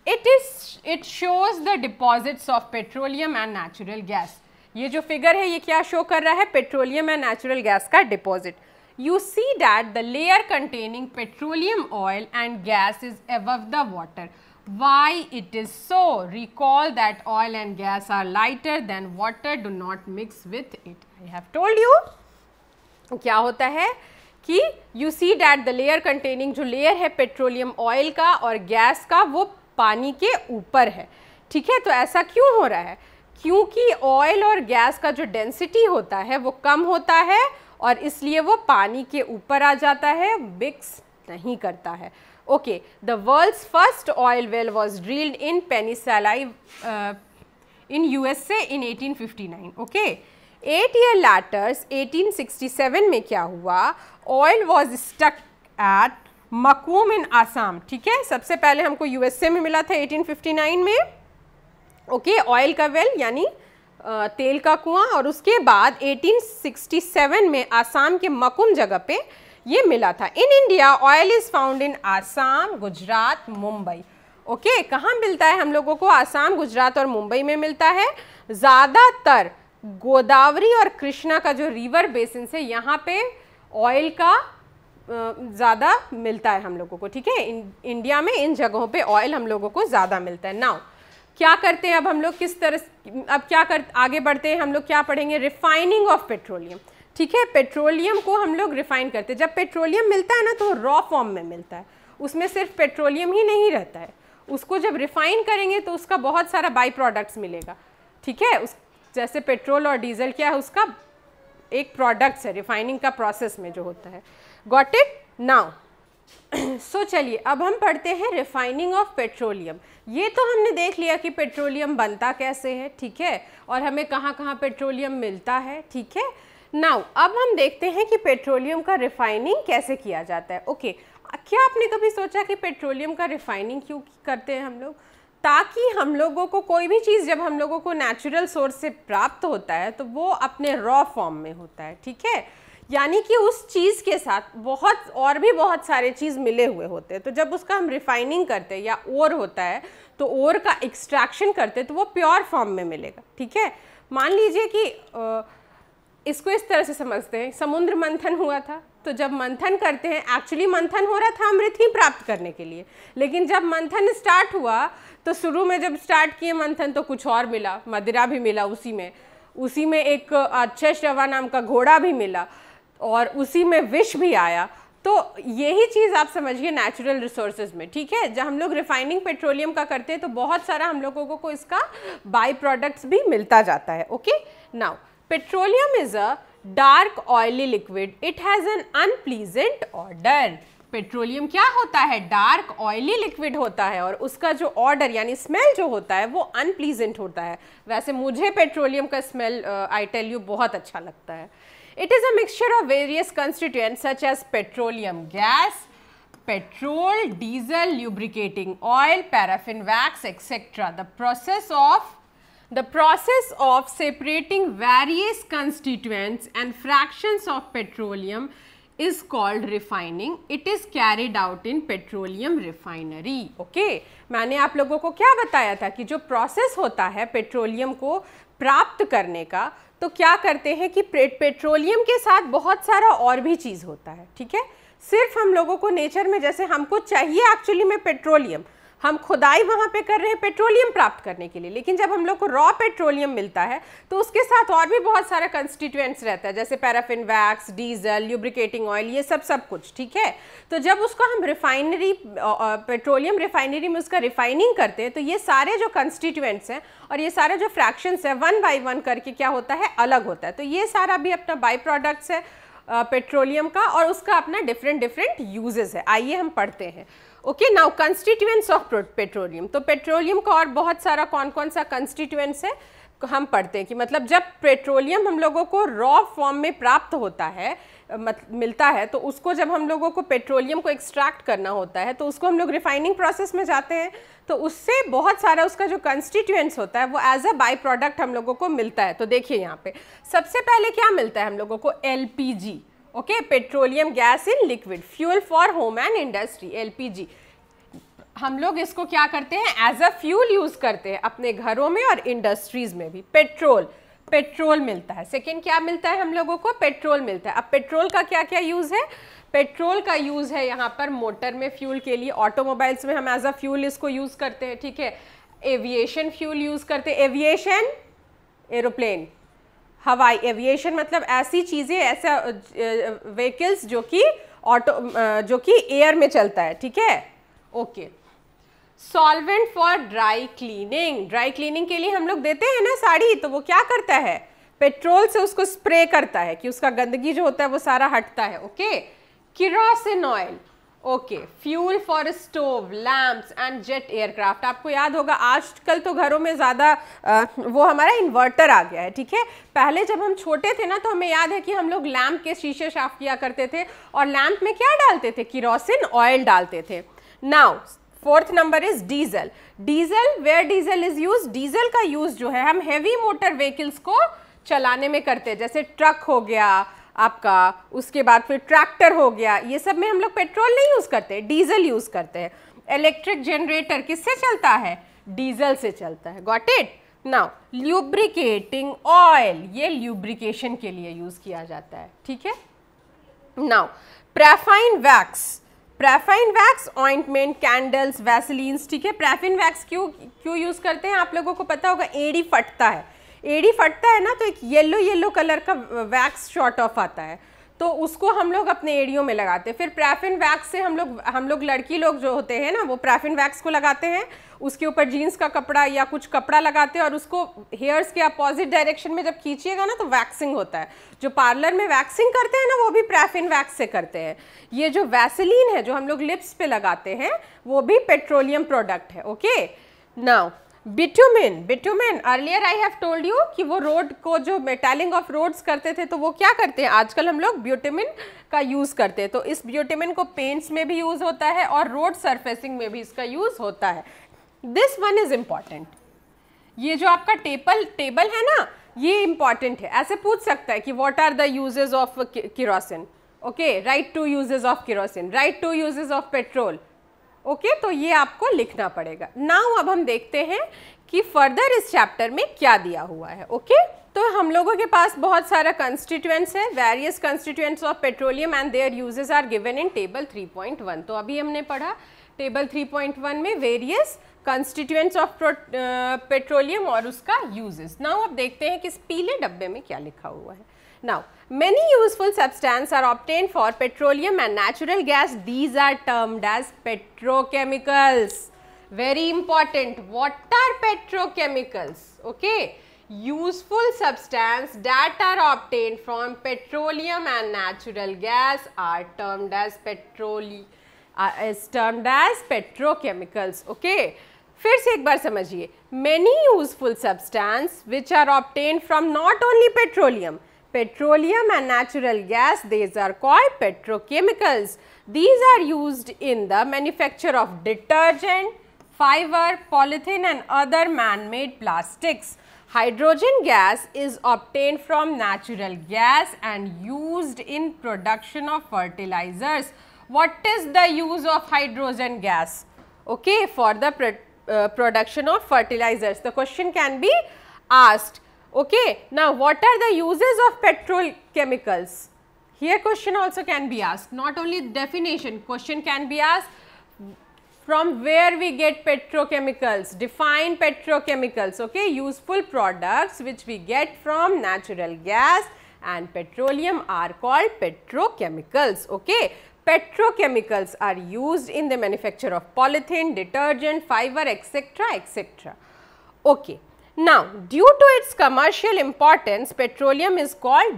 it is it shows the deposits of petroleum and natural gas ये जो figure है ये क्या show कर रहा है petroleum and natural gas का deposit you see that the layer containing petroleum oil and gas is above the water why it is so. Recall that oil and gas are lighter than water, do not mix with it. I have told you. क्या होता है कि you see that the layer containing जो layer है petroleum oil का और gas का वो पानी के ऊपर है ठीक है तो ऐसा क्यों हो रहा है क्योंकि ऑयल और गैस का जो डेंसिटी होता है वो कम होता है और इसलिए वो पानी के ऊपर आ जाता है मिक्स नहीं करता है Okay, the world's first oil well was drilled in S uh, in USA in 1859. Okay. Eight year later 1867 में क्या हुआ oil was struck at Makum in Assam ठीक है सबसे पहले हमको यूएसए में मिला था 1859 में ओके okay, ऑयल का वेल यानी तेल का कुआं और उसके बाद 1867 में आसाम के मकुम जगह पे ये मिला था in India oil is found in Assam Gujarat Mumbai okay कहाँ मिलता है हम लोगों को आसाम गुजरात और मुंबई में मिलता है ज़्यादातर गोदावरी और कृष्णा का जो रिवर बेसिन है यहाँ पे ऑयल का ज़्यादा मिलता है हम लोगों को ठीक है इंडिया में इन जगहों पे ऑयल हम लोगों को ज़्यादा मिलता है नाउ क्या करते हैं अब हम लोग किस तरह अब क्या कर आगे बढ़ते हैं हम लोग क्या पढ़ेंगे रिफाइनिंग ऑफ पेट्रोलियम ठीक है पेट्रोलियम को हम लोग रिफाइन करते हैं जब पेट्रोलियम मिलता है ना तो रॉ फॉर्म में मिलता है उसमें सिर्फ पेट्रोलियम ही नहीं रहता है उसको जब रिफाइन करेंगे तो उसका बहुत सारा बाई प्रोडक्ट्स मिलेगा ठीक है उस जैसे पेट्रोल और डीजल क्या है उसका एक प्रोडक्ट्स है रिफाइनिंग का प्रोसेस में जो होता है गॉट इट नाउ सो चलिए अब हम पढ़ते हैं रिफाइनिंग ऑफ पेट्रोलियम ये तो हमने देख लिया कि पेट्रोलियम बनता कैसे है ठीक है और हमें कहाँ कहाँ पेट्रोलियम मिलता है ठीक है नाउ अब हम देखते हैं कि पेट्रोलियम का रिफाइनिंग कैसे किया जाता है ओके okay, क्या आपने कभी सोचा कि पेट्रोलियम का रिफाइनिंग क्यों करते हैं हम लोग ताकि हम लोगों को कोई भी चीज़ जब हम लोगों को नेचुरल सोर्स से प्राप्त होता है तो वो अपने रॉ फॉर्म में होता है ठीक है यानी कि उस चीज़ के साथ बहुत और भी बहुत सारे चीज़ मिले हुए होते हैं तो जब उसका हम रिफाइनिंग करते हैं या ओर होता है तो ओर का एक्सट्रैक्शन करते हैं तो वो प्योर फॉर्म में मिलेगा ठीक है मान लीजिए कि आ, इसको इस तरह से समझते हैं समुद्र मंथन हुआ था तो जब मंथन करते हैं एक्चुअली मंथन हो रहा था अमृत ही प्राप्त करने के लिए लेकिन जब मंथन स्टार्ट हुआ तो शुरू में जब स्टार्ट किए मंथन तो कुछ और मिला मदिरा भी मिला उसी में उसी में एक अच्छे शवा नाम का घोड़ा भी मिला और उसी में विष भी आया तो यही चीज़ आप समझिए नेचुरल रिसोर्सेज में ठीक है जब हम लोग रिफाइनिंग पेट्रोलियम का करते हैं तो बहुत सारा हम लोगों को, को इसका बाई प्रोडक्ट्स भी मिलता जाता है okay now Petroleum is a dark oily liquid. It has an unpleasant odor. Petroleum क्या होता है डार्क ऑयली लिक्विड होता है और उसका जो ऑर्डर यानी स्मेल जो होता है वो अनप्लीजेंट होता है वैसे मुझे पेट्रोलियम का स्मेल आई टेल यू बहुत अच्छा लगता है it is a mixture of various constituent such as petroleum gas petrol diesel lubricating oil paraffin wax etcetera the process of the process of separating various constituents and fractions of petroleum is called refining it is carried out in petroleum refinery okay मैंने आप लोगों को क्या बताया था कि जो process होता है पेट्रोलियम को प्राप्त करने का तो क्या करते हैं कि पेट्रोलियम के साथ बहुत सारा और भी चीज़ होता है ठीक है सिर्फ हम लोगों को नेचर में जैसे हमको चाहिए एक्चुअली में पेट्रोलियम हम खुदाई वहाँ पे कर रहे हैं पेट्रोलियम प्राप्त करने के लिए लेकिन जब हम लोग को रॉ पेट्रोलियम मिलता है तो उसके साथ और भी बहुत सारा कंस्टिट्यूएंट्स रहता है जैसे paraffin wax diesel lubricating oil ये सब सब कुछ ठीक है तो जब उसको हम रिफाइनरी पेट्रोलियम रिफाइनरी में उसका रिफाइनिंग करते हैं तो ये सारे जो कंस्टिट्यूएंट्स हैं और ये सारे जो फ्रैक्शंस हैं वन बाई वन करके क्या होता है अलग होता है तो ये सारा भी अपना बाई प्रोडक्ट्स है पेट्रोलियम का और उसका अपना डिफरेंट डिफरेंट यूजेस है आइए हम पढ़ते हैं okay now constituents of petroleum तो पेट्रोलियम का और बहुत सारा कौन कौन सा कंस्टिट्यूएंट्स है हम पढ़ते हैं कि मतलब जब पेट्रोलियम हम लोगों को रॉ फॉर्म में प्राप्त होता है मत, मिलता है तो उसको जब हम लोगों को पेट्रोलियम को एक्सट्रैक्ट करना होता है तो उसको हम लोग रिफाइनिंग प्रोसेस में जाते हैं तो उससे बहुत सारा उसका जो कंस्टिट्यूएंट्स होता है वो एज अ बाई प्रोडक्ट हम लोगों को मिलता है तो देखिए यहाँ पे सबसे पहले क्या मिलता है हम लोगों को L okay petroleum gas in liquid fuel for home and industry lpg हम लोग इसको क्या करते हैं एज अ फ्यूल यूज करते हैं अपने घरों में और इंडस्ट्रीज में भी पेट्रोल पेट्रोल मिलता है सेकेंड क्या मिलता है हम लोगों को पेट्रोल मिलता है अब पेट्रोल का क्या क्या यूज़ है पेट्रोल का यूज़ है यहाँ पर मोटर में फ्यूल के लिए ऑटोमोबाइल्स में हम एज अ फ्यूल इसको यूज़ करते हैं ठीक है एविएशन फ्यूल यूज़ करते हैं एविएशन एरोप्लेन हवाई एविएशन मतलब ऐसी चीज़ें ऐसा व्हीकल्स जो कि ऑटो जो कि एयर में चलता है ठीक है okay solvent for dry cleaning dry cleaning के लिए हम लोग देते हैं ना साड़ी तो वो क्या करता है पेट्रोल से उसको स्प्रे करता है कि उसका गंदगी जो होता है वो सारा हटता है okay kerosene oil okay fuel for stove lamps and jet aircraft आपको याद होगा आजकल तो घरों में ज़्यादा वो हमारा इन्वर्टर आ गया है ठीक है पहले जब हम छोटे थे ना तो हमें याद है कि हम लोग लैम्प के शीशे साफ किया करते थे और लैम्प में क्या डालते थे किरोसिन ऑयल डालते थे now fourth number is diesel diesel where diesel is use diesel का यूज जो है हम हैवी मोटर व्हीकल्स को चलाने में करते हैं जैसे ट्रक हो गया आपका उसके बाद फिर ट्रैक्टर हो गया ये सब में हम लोग पेट्रोल नहीं यूज़ करते डीजल यूज़ करते हैं इलेक्ट्रिक जनरेटर किससे चलता है डीजल से चलता है got it now lubricating oil ये ल्यूब्रिकेशन के लिए यूज़ किया जाता है ठीक है नाउ paraffin wax paraffin wax ointment candles vaselines ठीक है प्रेफिन वैक्स क्यों क्यों यूज़ करते हैं आप लोगों को पता होगा एड़ी फटता है एड़ी फटता है ना तो एक येलो येलो कलर का वैक्स शॉर्ट ऑफ आता है तो उसको हम लोग अपने एड़ियों में लगाते हैं फिर प्रैफिन वैक्स से हम लोग हम लोग लड़की लोग जो होते हैं ना वो प्रैफिन वैक्स को लगाते हैं उसके ऊपर जीन्स का कपड़ा या कुछ कपड़ा लगाते हैं और उसको हेयर्स के अपोजिट डायरेक्शन में जब खींचिएगा ना तो वैक्सिंग होता है जो पार्लर में वैक्सिंग करते हैं ना वो भी प्रैफिन वैक्स से करते हैं ये जो वैसलीन है जो हम लोग लिप्स पे लगाते हैं वो भी पेट्रोलियम प्रोडक्ट है okay now bitumen bitumen earlier I have told you कि वो रोड को जो मेटालिंग ऑफ रोड्स करते थे तो वो क्या करते हैं आजकल हम लोग ब्यूटिमिन का यूज़ करते हैं तो इस ब्यूटिमिन को पेंट्स में भी यूज़ होता है और रोड सरफेसिंग में भी इसका यूज़ होता है दिस वन इज़ इम्पॉर्टेंट ये जो आपका टेबल टेबल है ना ये इम्पॉर्टेंट है ऐसे पूछ सकता है कि what are the uses of kerosene okay write two uses of kerosene write two uses of petrol okay तो ये आपको लिखना पड़ेगा नाउ अब हम देखते हैं कि फर्दर इस चैप्टर में क्या दिया हुआ है ओके तो हम लोगों के पास बहुत सारा कंस्टिट्यूएंट्स है various constituents of petroleum and their uses are given in table 3.1 तो अभी हमने पढ़ा टेबल 3.1 में वेरियस कंस्टिट्यूएंट्स ऑफ पेट्रोलियम और उसका यूजेस नाउ अब देखते हैं कि इस पीले डब्बे में क्या लिखा हुआ है Now, many useful substances are obtained for petroleum and natural gas. These are termed as petrochemicals. Very important. What are petrochemicals? Okay. Useful substance that are obtained from petroleum and natural gas are termed as petroleum. Uh, is termed as petrochemicals. Okay. फिर से एक बार समझिए many useful substances which are obtained from not only petroleum petroleum and natural gas, these are called petrochemicals. These are used in the manufacture of detergent, fiber, polythene and other man-made plastics. Hydrogen gas is obtained from natural gas and used in production of fertilizers. What is the use of hydrogen gas? Okay, for the pro uh, production of fertilizers. The question can be asked Okay. Now, what are the uses of petrochemicals? Here question also can be asked, not only definition, question can be asked from where we get petrochemicals, define petrochemicals, okay, useful products which we get from natural gas and petroleum are called petrochemicals, okay. Petrochemicals are used in the manufacture of polythene, detergent, fiber, etc., etc. Okay. Now, due to its commercial importance, petroleum is called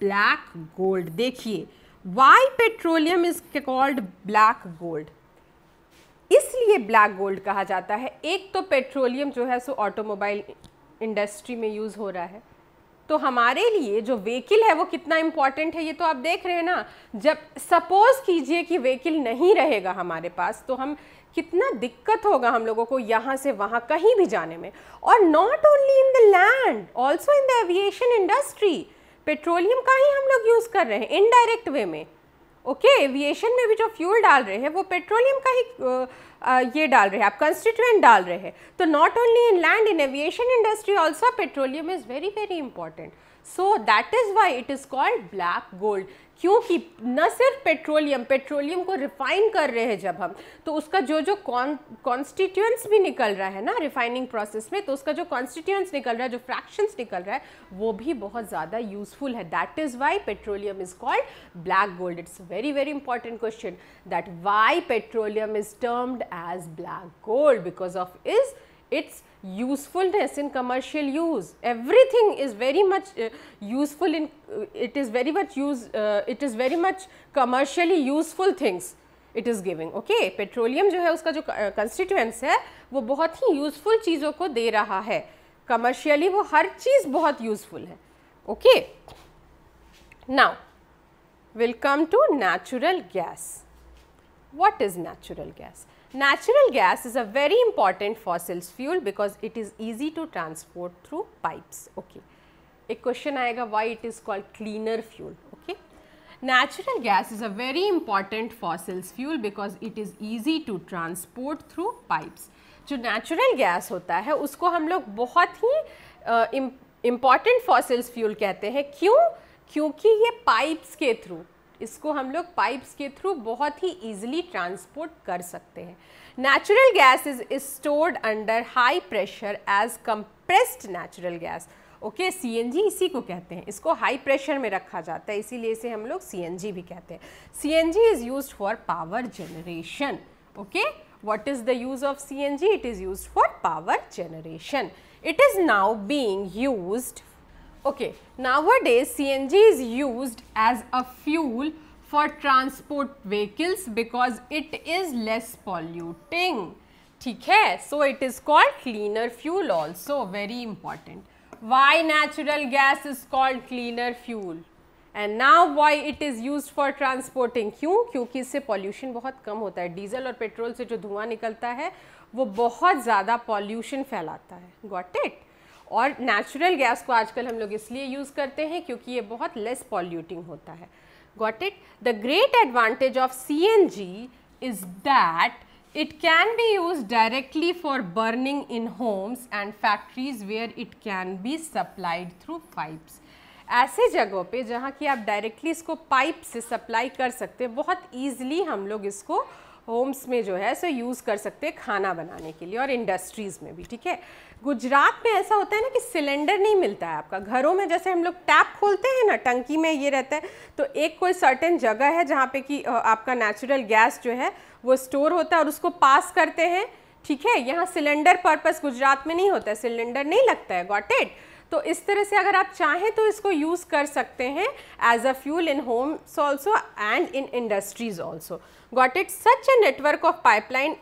black gold. देखिए, why petroleum is called black gold? इसलिए black gold कहा जाता है एक तो petroleum जो है so automobile industry में यूज़ हो रहा है तो हमारे लिए जो व्हीकिल है वो कितना इम्पॉर्टेंट है ये तो आप देख रहे हैं ना जब सपोज़ कीजिए कि व्हीकिल नहीं रहेगा हमारे पास तो हम कितना दिक्कत होगा हम लोगों को यहाँ से वहाँ कहीं भी जाने में और not only in the land also in the aviation industry petroleum का ही हम लोग यूज़ कर रहे हैं इनडायरेक्ट वे में ओके okay, एविएशन में भी जो फ्यूल डाल रहे हैं वो पेट्रोलियम का ही आ, आ, ये डाल रहे हैं आप कंस्टिट्यूएंट डाल रहे हैं तो not only in land in aviation industry also petroleum is very very important so that is why it is called black gold क्योंकि न सिर्फ पेट्रोलियम पेट्रोलियम को रिफाइन कर रहे हैं जब हम तो उसका जो जो कॉन्स्टिट्यूंस भी निकल रहा है ना रिफाइनिंग प्रोसेस में तो उसका जो कॉन्स्टिट्यूंस निकल रहा है जो फ्रैक्शंस निकल रहा है वो भी बहुत ज़्यादा यूजफुल है that is why petroleum is called black gold it's very very important question that why petroleum is termed as black gold because of is its usefulness in commercial use everything is very much uh, useful in uh, it is very much use uh, it is very much commercially useful things it is giving okay petroleum जो है उसका जो constituents है वो बहुत ही useful चीज़ों को दे रहा है कमर्शियली वो हर चीज़ बहुत यूज़फुल है okay now will come to natural gas what is natural gas Natural gas is a very important fossil fuel because it is easy to transport through pipes. Okay. a question aayega why it is called cleaner fuel okay natural gas is a very important fossil fuel because it is easy to transport through pipes. jo natural gas hota hai usko hum log bahut hi important fossil fuel kehte hain kyun kyunki ye pipes ke through इसको हम लोग pipes के through बहुत ही easily transport कर सकते हैं natural gas is stored under high pressure as compressed natural gas okay जी इसी को कहते हैं इसको हाई प्रेशर में रखा जाता है इसीलिए इसे हम लोग जी भी कहते हैं G is use for power generation okay the use of C N G it is use for power generation it is now being use Okay, nowadays CNG is used as a fuel for transport vehicles because it is less polluting. theek hai so it is called cleaner fuel also very important. Why natural gas is called cleaner fuel? and now why it is used for transporting kyun kyunki isse pollution bahut kam hota hai diesel aur petrol se jo dhuan nikalta hai wo bahut zyada pollution phailata hai got it और natural gas को आजकल हम लोग इसलिए use करते हैं क्योंकि ये बहुत लेस पॉल्यूटिंग होता है got it the great advantage of C N G is that it can be use directly for burning in homes and factories where it can be supplied through pipes ऐसे जगहों पे जहाँ कि आप directly इसको pipe से supply कर सकते हैं बहुत ईजिली हम लोग इसको होम्स में जो है सो यूज़ कर सकते हैं खाना बनाने के लिए और इंडस्ट्रीज़ में भी ठीक है गुजरात में ऐसा होता है ना कि सिलेंडर नहीं मिलता है आपका घरों में जैसे हम लोग टैप खोलते हैं ना टंकी में ये रहता है तो एक कोई सर्टेन जगह है जहाँ पे कि आपका नेचुरल गैस जो है वो स्टोर होता है और उसको पास करते हैं ठीक है यहाँ सिलेंडर पर्पज़ गुजरात में नहीं होता है सिलेंडर नहीं लगता है गॉट इट तो इस तरह से अगर आप चाहें तो इसको यूज़ कर सकते हैं as a fuel in homes also and in industries also got it such a network of pipeline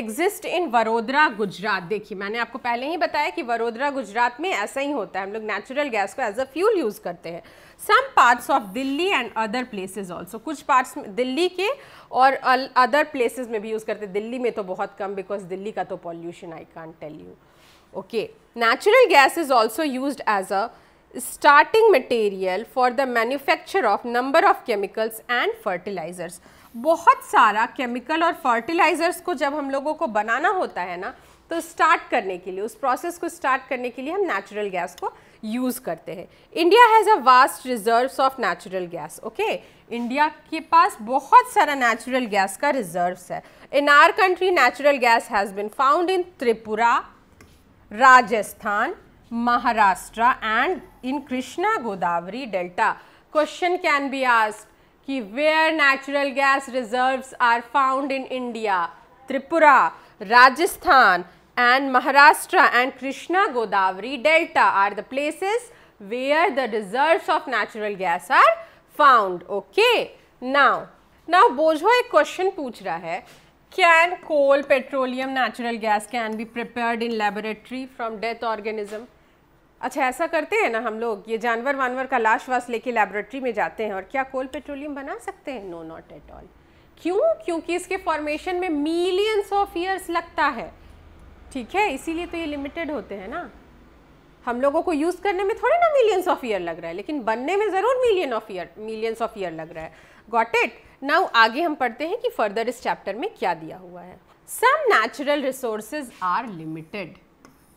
exist in Vadodara Gujarat देखिए मैंने आपको पहले ही बताया कि वडोदरा गुजरात में ऐसा ही होता है हम लोग नेचुरल गैस को एज अ फ्यूल यूज़ करते हैं some parts of Delhi and other places also कुछ पार्ट्स दिल्ली के और अदर प्लेसेज में भी यूज़ करते हैं दिल्ली में तो बहुत कम बिकॉज दिल्ली का तो pollution I can tell you okay natural gas is also use as a starting material for the manufacture of number of chemicals and fertilizers बहुत सारा केमिकल और फर्टिलाइज़र्स को जब हम लोगों को बनाना होता है ना तो स्टार्ट करने के लिए उस प्रोसेस को स्टार्ट करने के लिए हम नेचुरल गैस को यूज़ करते हैं India has a vast reserves of natural gas okay India के पास बहुत सारा नेचुरल गैस का रिजर्व्स है in our country natural gas has been found in Tripura Rajasthan Maharashtra and in Krishna Godavari delta question can be asked कि where natural gas reserves are found in India Tripura Rajasthan and Maharashtra and Krishna Godavari delta are the places where the reserves of natural gas are found okay now now बोझो एक question पूछ रहा है can coal petroleum natural gas can be prepared in laboratory from death organism अच्छा ऐसा करते हैं ना हम लोग ये जानवर वानवर का लाश वाश लेके लेबोरेटरी में जाते हैं और क्या कोल पेट्रोलियम बना सकते हैं नो नॉट एट ऑल क्यों क्योंकि इसके फॉर्मेशन में मिलियंस ऑफ ईयर्स लगता है ठीक है इसीलिए तो ये लिमिटेड होते हैं ना हम लोगों को यूज़ करने में थोड़े ना मिलियंस ऑफ ईयर लग रहा है लेकिन बनने में ज़रूर million of year millions of year लग रहा है गॉट इट नाउ आगे हम पढ़ते हैं कि फर्दर इस चैप्टर में क्या दिया हुआ है some natural resources are limited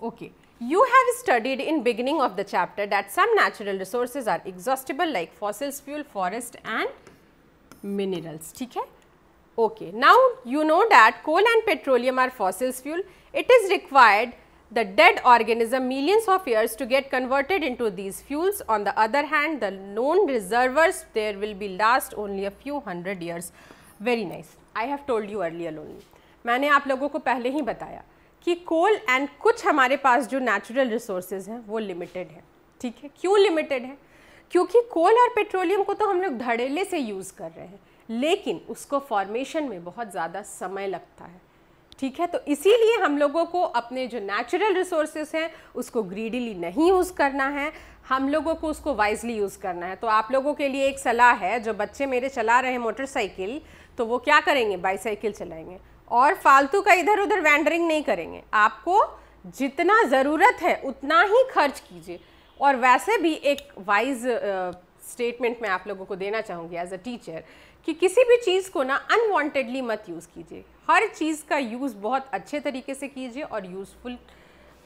okay You have studied in beginning of the chapter that some natural resources are exhaustible like fossils, fuel, forest and minerals. Okay? okay. Now, you know that coal and petroleum are fossils fuel. It is required the dead organism millions of years to get converted into these fuels. On the other hand, the known reservoirs there will be last only a few hundred years. Very nice. I have told you earlier only. मैंने आप लोगों को पहले ही बताया कि कोल and कुछ हमारे पास जो नेचुरल रिसोर्सेज हैं वो लिमिटेड है ठीक है क्यों लिमिटेड है क्योंकि कोल और पेट्रोलियम को तो हम लोग धड़ेले से यूज़ कर रहे हैं लेकिन उसको फॉर्मेशन में बहुत ज़्यादा समय लगता है ठीक है तो इसीलिए हम लोगों को अपने जो नेचुरल रिसोर्सेज हैं उसको ग्रीडीली नहीं यूज़ करना है हम लोगों को उसको वाइजली यूज़ करना है तो आप लोगों के लिए एक सलाह है जो बच्चे मेरे चला रहे हैं मोटरसाइकिल तो वो क्या करेंगे बाईसाइकिल चलाएंगे और फालतू का इधर उधर वैंडरिंग नहीं करेंगे आपको जितना ज़रूरत है उतना ही खर्च कीजिए और वैसे भी एक वाइज स्टेटमेंट मैं आप लोगों को देना चाहूँगी एज अ टीचर कि किसी भी चीज़ को ना अनवांटेडली मत यूज़ कीजिए हर चीज़ का यूज़ बहुत अच्छे तरीके से कीजिए और यूज़फुल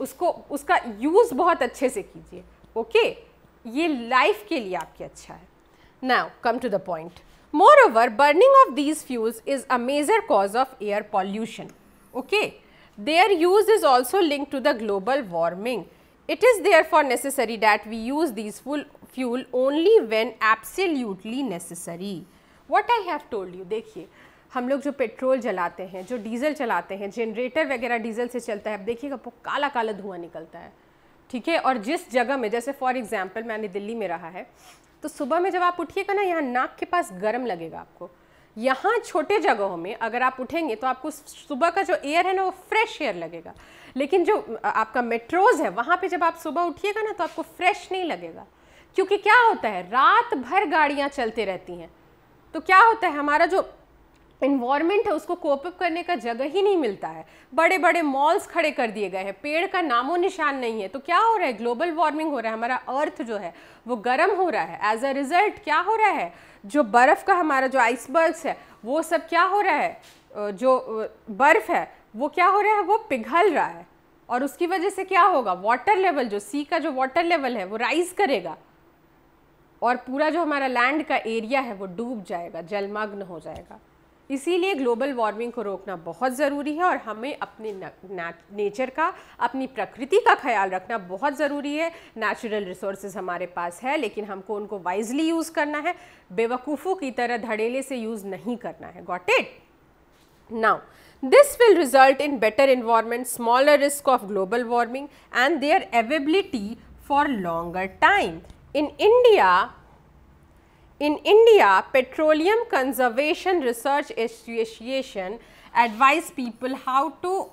उसको उसका यूज़ बहुत अच्छे से कीजिए ओके okay? ये लाइफ के लिए आपके अच्छा है now come to the point Moreover, burning of these fuels is a major cause of air pollution. Okay. Their use is also linked to the global warming. It is therefore necessary that we use these fuel, fuel only when absolutely necessary. What I have told you, देखिए हम लोग जो petrol जलाते हैं जो diesel चलाते हैं generator वगैरह डीजल से चलता है अब देखिएगा काला काला धुआं निकलता है ठीक है और जिस जगह में जैसे फॉर एग्जाम्पल मैंने दिल्ली में रहा है तो सुबह में जब आप उठिएगा ना यहाँ नाक के पास गर्म लगेगा आपको यहाँ छोटे जगहों में अगर आप उठेंगे तो आपको सुबह का जो एयर है ना वो फ्रेश एयर लगेगा लेकिन जो आपका मेट्रोज़ है वहाँ पे जब आप सुबह उठिएगा ना तो आपको फ्रेश नहीं लगेगा क्योंकि क्या होता है रात भर गाड़ियाँ चलते रहती हैं तो क्या होता है हमारा जो इन्वायरमेंट है उसको कोपअप करने का जगह ही नहीं मिलता है बड़े बड़े मॉल्स खड़े कर दिए गए हैं पेड़ का नामो निशान नहीं है तो क्या हो रहा है ग्लोबल वार्मिंग हो रहा है हमारा अर्थ जो है वो गर्म हो रहा है एज अ रिजल्ट क्या हो रहा है जो बर्फ़ का हमारा जो आइसबर्ग्स है वो सब क्या हो रहा है जो बर्फ़ है वो क्या हो रहा है वो पिघल रहा है और उसकी वजह से क्या होगा वाटर लेवल जो सी का जो वाटर लेवल है वो राइज़ करेगा और पूरा जो हमारा लैंड का एरिया है वो डूब जाएगा जलमग्न हो जाएगा इसीलिए ग्लोबल वार्मिंग को रोकना बहुत ज़रूरी है और हमें अपने नेचर का अपनी प्रकृति का ख्याल रखना बहुत ज़रूरी है नेचुरल रिसोर्स हमारे पास है लेकिन हमको उनको वाइजली यूज़ करना है बेवकूफ़ों की तरह धड़ेले से यूज़ नहीं करना है got it now this will result in better environment smaller risk of global warming and their availability for longer time in India In India, Petroleum Conservation Research Association advise people how to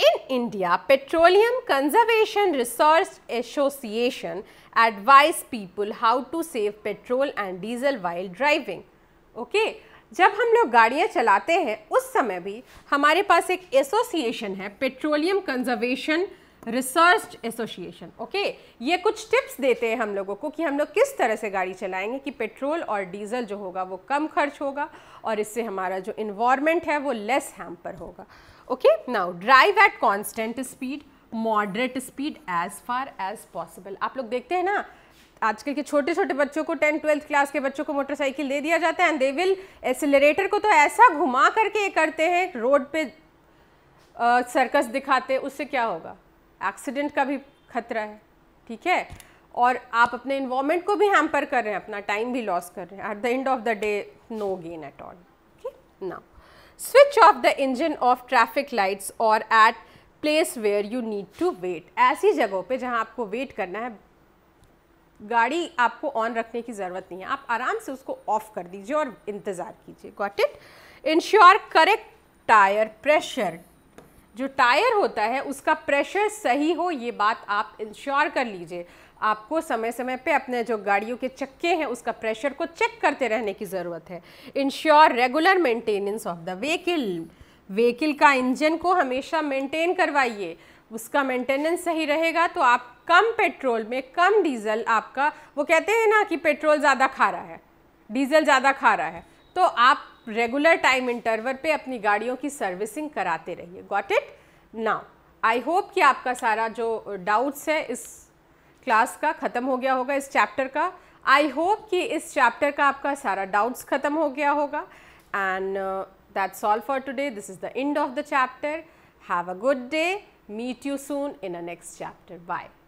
in India, Petroleum Conservation Research Association advise people how to save petrol and diesel while driving. Okay, जब हम लोग गाड़ियाँ चलाते हैं उस समय भी हमारे पास एक एसोसिएशन है petroleum conservation research association okay ये कुछ टिप्स देते हैं हम लोगों को कि हम लोग किस तरह से गाड़ी चलाएंगे कि पेट्रोल और डीजल जो होगा वो कम खर्च होगा और इससे हमारा जो इन्वायरमेंट है वो लेस हैम्पर होगा okay now drive at constant speed moderate speed as far as possible आप लोग देखते हैं ना आजकल के छोटे छोटे बच्चों को टेंथ ट्वेल्थ क्लास के बच्चों को मोटरसाइकिल दे दिया जाता है एंड दे विल एसिलरेटर को तो ऐसा घुमा करके ये करते हैं रोड पे सर्कस दिखाते उससे क्या होगा एक्सीडेंट का भी खतरा है ठीक है और आप अपने इन्वामेंट को भी हैम्पर कर रहे हैं अपना टाइम भी लॉस कर रहे हैं at the end of the day no gain at all okay ना switch off the engine of traffic lights और at place where you need to wait ऐसी जगहों पे जहाँ आपको वेट करना है गाड़ी आपको ऑन रखने की ज़रूरत नहीं है आप आराम से उसको ऑफ कर दीजिए और इंतज़ार कीजिए got it ensure correct tyre pressure जो टायर होता है उसका प्रेशर सही हो ये बात आप इंश्योर कर लीजिए आपको समय समय पे अपने जो गाड़ियों के चक्के हैं उसका प्रेशर को चेक करते रहने की ज़रूरत है ensure regular maintenance of the vehicle vehicle का इंजन को हमेशा मेंटेन करवाइए उसका मेंटेनेंस सही रहेगा तो आप कम पेट्रोल में कम डीजल आपका वो कहते हैं ना कि पेट्रोल ज़्यादा खा रहा है डीजल ज़्यादा खा रहा है तो आप रेगुलर टाइम इंटरवल पे अपनी गाड़ियों की सर्विसिंग कराते रहिए got it now I hope कि आपका सारा जो डाउट्स है इस क्लास का ख़त्म हो गया होगा इस चैप्टर का आई होप कि इस चैप्टर का आपका सारा डाउट्स ख़त्म हो गया होगा and that's all for today this is the end of the chapter have a good day meet you soon in a next chapter bye